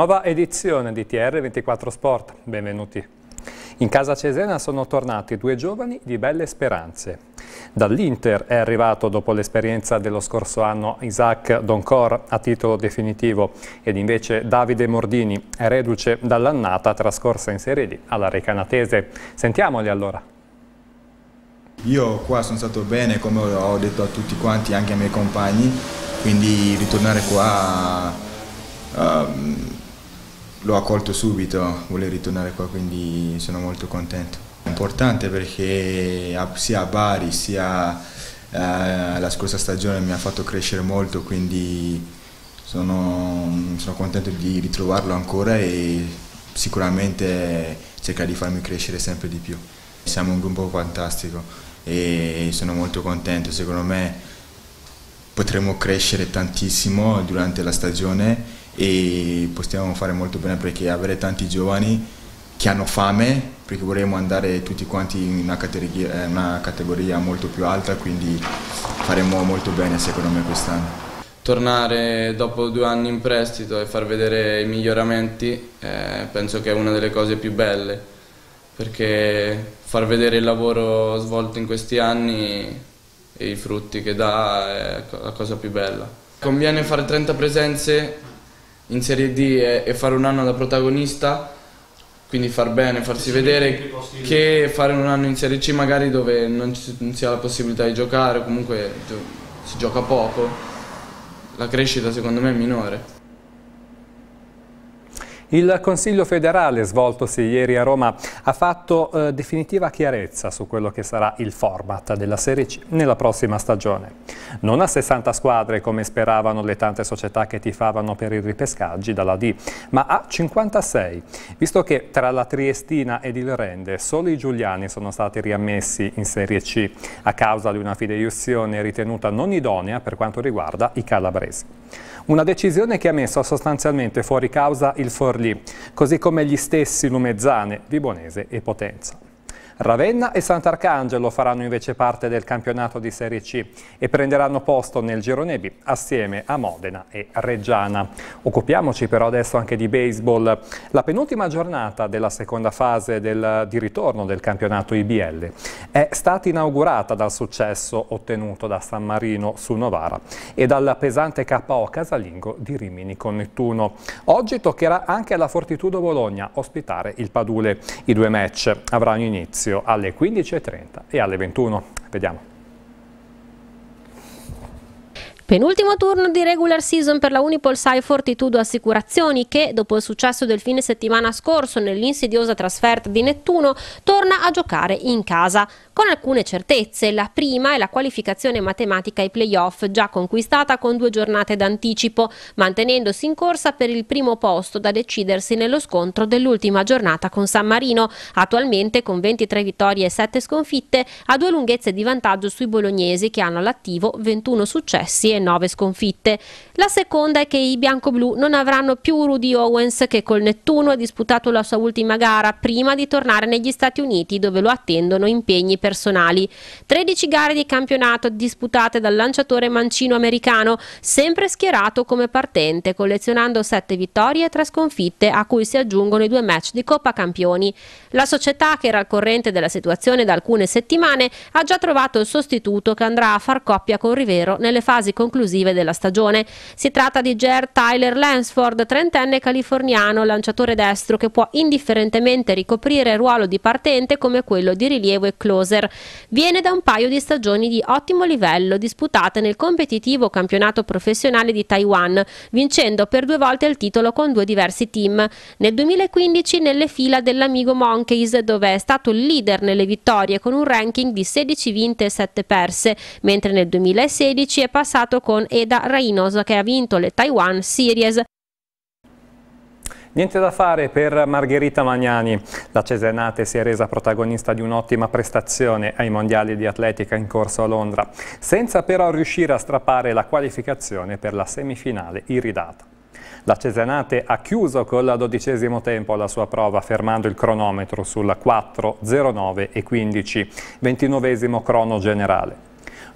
Nuova edizione di TR24 Sport, benvenuti. In casa Cesena sono tornati due giovani di belle speranze. Dall'Inter è arrivato dopo l'esperienza dello scorso anno Isaac Doncor a titolo definitivo ed invece Davide Mordini è reduce dall'annata trascorsa in Serie D alla Recanatese. Sentiamoli allora. Io qua sono stato bene come ho detto a tutti quanti, anche ai miei compagni, quindi ritornare qua... Um, l'ho accolto subito, vuole ritornare qua quindi sono molto contento. È importante perché sia a Bari sia eh, la scorsa stagione mi ha fatto crescere molto quindi sono, sono contento di ritrovarlo ancora e sicuramente cerca di farmi crescere sempre di più. Siamo un gruppo fantastico e sono molto contento, secondo me potremo crescere tantissimo durante la stagione e possiamo fare molto bene perché avere tanti giovani che hanno fame perché vorremmo andare tutti quanti in una categoria, eh, una categoria molto più alta quindi faremo molto bene secondo me quest'anno. Tornare dopo due anni in prestito e far vedere i miglioramenti eh, penso che è una delle cose più belle perché far vedere il lavoro svolto in questi anni e i frutti che dà è la cosa più bella. Conviene fare 30 presenze in Serie D e, e fare un anno da protagonista quindi far bene, farsi vedere, che fare un anno in Serie C magari dove non, ci, non si ha la possibilità di giocare, comunque cioè, si gioca poco, la crescita secondo me è minore. Il Consiglio federale svoltosi ieri a Roma ha fatto eh, definitiva chiarezza su quello che sarà il format della Serie C nella prossima stagione. Non a 60 squadre come speravano le tante società che tifavano per i ripescaggi dalla D, ma a 56, visto che tra la Triestina ed il Rende solo i Giuliani sono stati riammessi in Serie C a causa di una fideiussione ritenuta non idonea per quanto riguarda i calabresi. Una decisione che ha messo sostanzialmente fuori causa il Fornì Forlì, così come gli stessi Lumezzane, Vibonese e Potenza. Ravenna e Sant'Arcangelo faranno invece parte del campionato di Serie C e prenderanno posto nel girone B assieme a Modena e Reggiana. Occupiamoci però adesso anche di baseball. La penultima giornata della seconda fase del, di ritorno del campionato IBL è stata inaugurata dal successo ottenuto da San Marino su Novara e dal pesante KO casalingo di Rimini con Nettuno. Oggi toccherà anche alla Fortitudo Bologna ospitare il Padule. I due match avranno inizio inizio alle 15.30 e alle 21. Vediamo. Penultimo turno di regular season per la Unipol SAI Fortitudo Assicurazioni che, dopo il successo del fine settimana scorso nell'insidiosa trasferta di Nettuno, torna a giocare in casa, con alcune certezze. La prima è la qualificazione matematica ai playoff, già conquistata con due giornate d'anticipo, mantenendosi in corsa per il primo posto da decidersi nello scontro dell'ultima giornata con San Marino, attualmente con 23 vittorie e 7 sconfitte, a due lunghezze di vantaggio sui bolognesi che hanno all'attivo 21 successi e 9 sconfitte. La seconda è che i bianco-blu non avranno più Rudy Owens che col Nettuno ha disputato la sua ultima gara prima di tornare negli Stati Uniti dove lo attendono impegni personali. 13 gare di campionato disputate dal lanciatore mancino americano, sempre schierato come partente, collezionando 7 vittorie e 3 sconfitte a cui si aggiungono i due match di Coppa Campioni. La società che era al corrente della situazione da alcune settimane ha già trovato il sostituto che andrà a far coppia con Rivero nelle fasi conclusive conclusive della stagione. Si tratta di Ger Tyler Lansford, trentenne californiano, lanciatore destro che può indifferentemente ricoprire il ruolo di partente come quello di rilievo e closer. Viene da un paio di stagioni di ottimo livello disputate nel competitivo campionato professionale di Taiwan, vincendo per due volte il titolo con due diversi team. Nel 2015 nelle fila dell'amico Monkeys dove è stato il leader nelle vittorie con un ranking di 16 vinte e 7 perse, mentre nel 2016 è passato con Eda Rainos che ha vinto le Taiwan Series. Niente da fare per Margherita Magnani. La Cesenate si è resa protagonista di un'ottima prestazione ai mondiali di atletica in corso a Londra, senza però riuscire a strappare la qualificazione per la semifinale iridata. La Cesenate ha chiuso col dodicesimo tempo la sua prova fermando il cronometro sulla 4.09 e 15, ventinovesimo crono generale.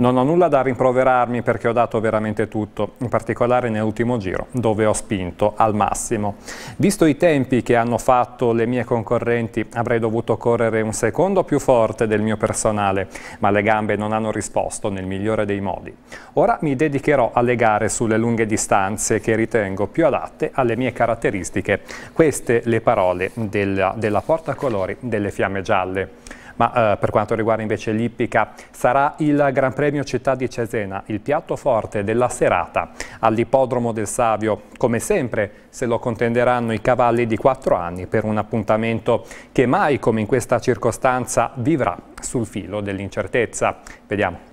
Non ho nulla da rimproverarmi perché ho dato veramente tutto, in particolare nell'ultimo giro, dove ho spinto al massimo. Visto i tempi che hanno fatto le mie concorrenti, avrei dovuto correre un secondo più forte del mio personale, ma le gambe non hanno risposto nel migliore dei modi. Ora mi dedicherò alle gare sulle lunghe distanze che ritengo più adatte alle mie caratteristiche. Queste le parole della, della portacolori delle fiamme gialle. Ma eh, per quanto riguarda invece l'Ippica, sarà il Gran Premio Città di Cesena, il piatto forte della serata all'Ippodromo del Savio. Come sempre se lo contenderanno i cavalli di quattro anni per un appuntamento che mai come in questa circostanza vivrà sul filo dell'incertezza. Vediamo.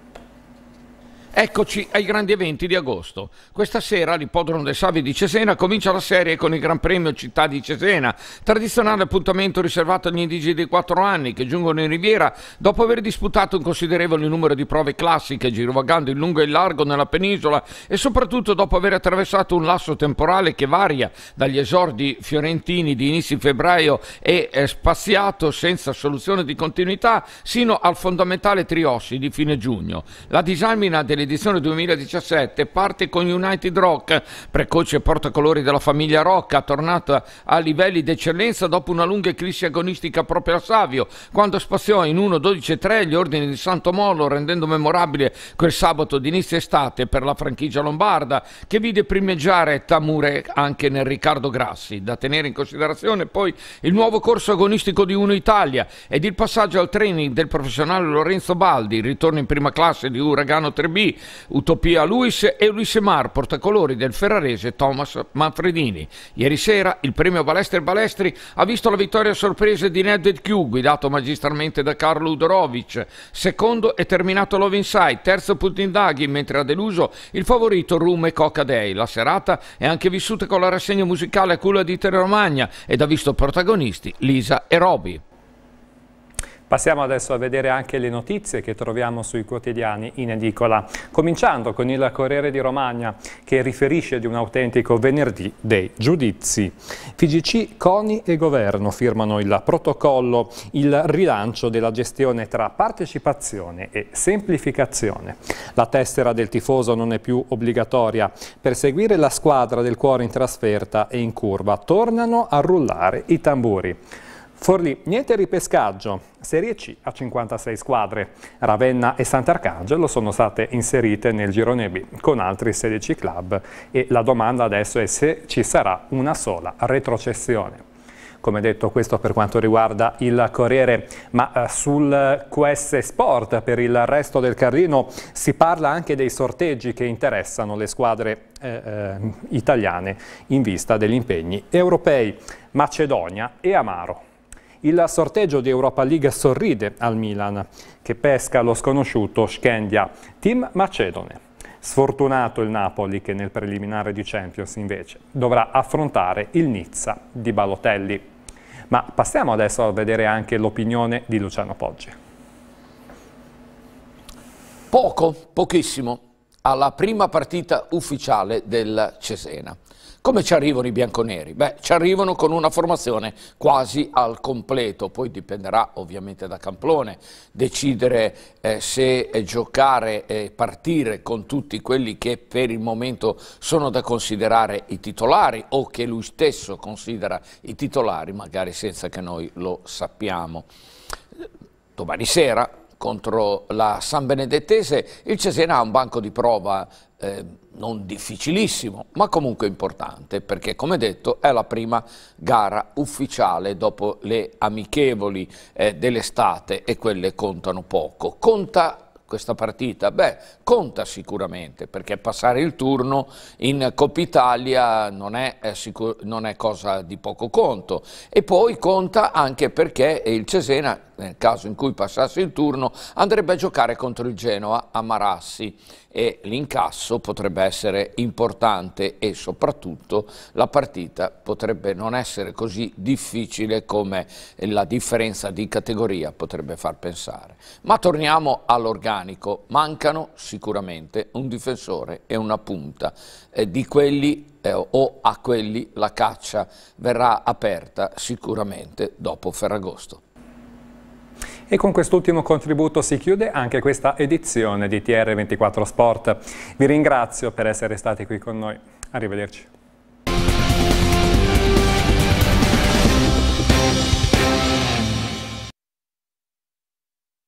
Eccoci ai grandi eventi di agosto. Questa sera all'Ippodromo dei Savi di Cesena comincia la serie con il Gran Premio Città di Cesena, tradizionale appuntamento riservato agli indici dei quattro anni che giungono in Riviera dopo aver disputato un considerevole numero di prove classiche, girovagando in lungo e in largo nella penisola e soprattutto dopo aver attraversato un lasso temporale che varia dagli esordi fiorentini di inizio febbraio e eh, spaziato senza soluzione di continuità sino al fondamentale Triossi di fine giugno. La disamina delle edizione 2017 parte con United Rock, precoce portacolori della famiglia Rock, tornata a livelli d'eccellenza dopo una lunga eclissi agonistica proprio a Savio, quando spaziò in 1-12-3 gli ordini di Santo Molo, rendendo memorabile quel sabato d'inizio estate per la franchigia lombarda, che vide primeggiare Tamure anche nel Riccardo Grassi. Da tenere in considerazione poi il nuovo corso agonistico di 1 Italia ed il passaggio al training del professionale Lorenzo Baldi, il ritorno in prima classe di Uragano 3B, Utopia Luis e Luis Mar, portacolori del ferrarese Thomas Manfredini. Ieri sera il premio Balester Balestri ha visto la vittoria a sorpresa di Ned Q, guidato magistralmente da Carlo Udorovic, secondo è terminato Lovinside, terzo Putin Daghi, mentre ha deluso il favorito Rum e Coca Day. La serata è anche vissuta con la rassegna musicale a culla di Romagna ed ha visto protagonisti Lisa e Roby. Passiamo adesso a vedere anche le notizie che troviamo sui quotidiani in edicola, cominciando con il Corriere di Romagna che riferisce di un autentico venerdì dei giudizi. FIGC, CONI e Governo firmano il protocollo, il rilancio della gestione tra partecipazione e semplificazione. La tessera del tifoso non è più obbligatoria. Per seguire la squadra del cuore in trasferta e in curva tornano a rullare i tamburi. Forlì, niente ripescaggio, Serie C a 56 squadre. Ravenna e Sant'Arcangelo sono state inserite nel girone B con altri 16 club e la domanda adesso è se ci sarà una sola retrocessione. Come detto questo per quanto riguarda il Corriere, ma eh, sul QS Sport per il resto del Carlino si parla anche dei sorteggi che interessano le squadre eh, eh italiane in vista degli impegni europei. Macedonia e Amaro il sorteggio di Europa League sorride al Milan, che pesca lo sconosciuto Scandia, team macedone. Sfortunato il Napoli che nel preliminare di Champions invece dovrà affrontare il Nizza di Balotelli. Ma passiamo adesso a vedere anche l'opinione di Luciano Poggi. Poco, pochissimo, alla prima partita ufficiale del Cesena. Come ci arrivano i bianconeri? Beh, ci arrivano con una formazione quasi al completo, poi dipenderà ovviamente da Camplone, decidere eh, se eh, giocare e eh, partire con tutti quelli che per il momento sono da considerare i titolari o che lui stesso considera i titolari, magari senza che noi lo sappiamo. Domani sera contro la San Benedettese. Il Cesena ha un banco di prova eh, non difficilissimo, ma comunque importante, perché come detto è la prima gara ufficiale dopo le amichevoli eh, dell'estate e quelle contano poco. Conta questa partita? Beh, conta sicuramente, perché passare il turno in Coppa Italia non è, è eh, non è cosa di poco conto. E poi conta anche perché il Cesena nel caso in cui passasse il turno, andrebbe a giocare contro il Genoa a Marassi e l'incasso potrebbe essere importante e soprattutto la partita potrebbe non essere così difficile come la differenza di categoria potrebbe far pensare. Ma torniamo all'organico, mancano sicuramente un difensore e una punta eh, di quelli eh, o a quelli la caccia verrà aperta sicuramente dopo Ferragosto. E con quest'ultimo contributo si chiude anche questa edizione di TR24 Sport. Vi ringrazio per essere stati qui con noi. Arrivederci.